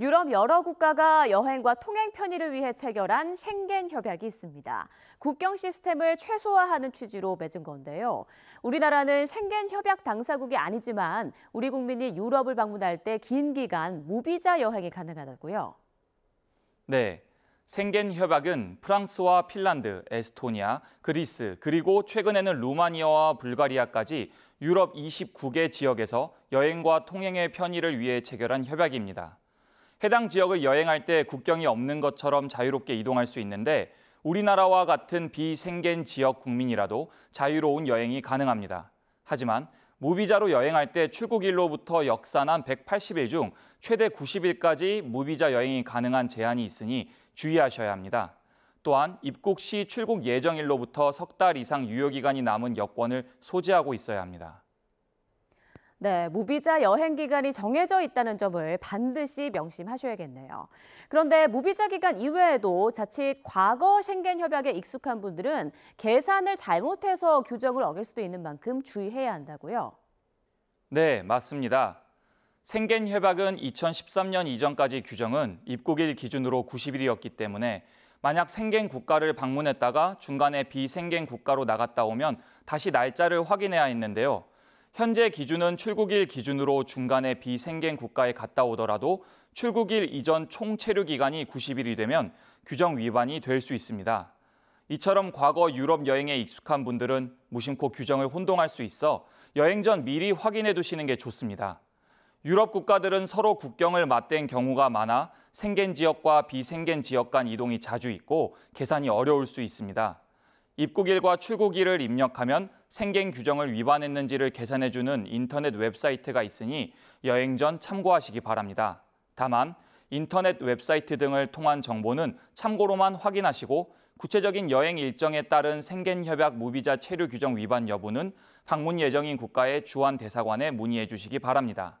유럽 여러 국가가 여행과 통행 편의를 위해 체결한 생겐 협약이 있습니다. 국경 시스템을 최소화하는 취지로 맺은 건데요. 우리나라는 생겐 협약 당사국이 아니지만 우리 국민이 유럽을 방문할 때 긴 기간 무비자 여행이 가능하다고요. 네. 생겐 협약은 프랑스와 핀란드, 에스토니아, 그리스, 그리고 최근에는 루마니아와 불가리아까지 유럽 29개 지역에서 여행과 통행의 편의를 위해 체결한 협약입니다. 해당 지역을 여행할 때 국경이 없는 것처럼 자유롭게 이동할 수 있는데 우리나라와 같은 비생겐 지역 국민이라도 자유로운 여행이 가능합니다. 하지만 무비자로 여행할 때 출국일로부터 역산한 180일 중 최대 90일까지 무비자 여행이 가능한 제한이 있으니 주의하셔야 합니다. 또한 입국 시 출국 예정일로부터 석 달 이상 유효기간이 남은 여권을 소지하고 있어야 합니다. 네, 무비자 여행 기간이 정해져 있다는 점을 반드시 명심하셔야겠네요. 그런데 무비자 기간 이외에도 자칫 과거 셴겐 협약에 익숙한 분들은 계산을 잘못해서 규정을 어길 수도 있는 만큼 주의해야 한다고요. 네, 맞습니다. 생겐 협약은 2013년 이전까지 규정은 입국일 기준으로 90일이었기 때문에 만약 생겐 국가를 방문했다가 중간에 비생겐 국가로 나갔다 오면 다시 날짜를 확인해야 했는데요. 현재 기준은 출국일 기준으로 중간에 비생계 국가에 갔다 오더라도 출국일 이전 총 체류 기간이 90일이 되면 규정 위반이 될 수 있습니다. 이처럼 과거 유럽 여행에 익숙한 분들은 무심코 규정을 혼동할 수 있어 여행 전 미리 확인해 두시는 게 좋습니다. 유럽 국가들은 서로 국경을 맞댄 경우가 많아 생겐 지역과 비생겐 지역 간 이동이 자주 있고 계산이 어려울 수 있습니다. 입국일과 출국일을 입력하면 생겐 계 규정을 위반했는지를 계산해주는 인터넷 웹사이트가 있으니 여행 전 참고하시기 바랍니다. 다만 인터넷 웹사이트 등을 통한 정보는 참고로만 확인하시고 구체적인 여행 일정에 따른 생계 협약 무비자 체류 규정 위반 여부는 방문 예정인 국가의 주한 대사관에 문의해 주시기 바랍니다.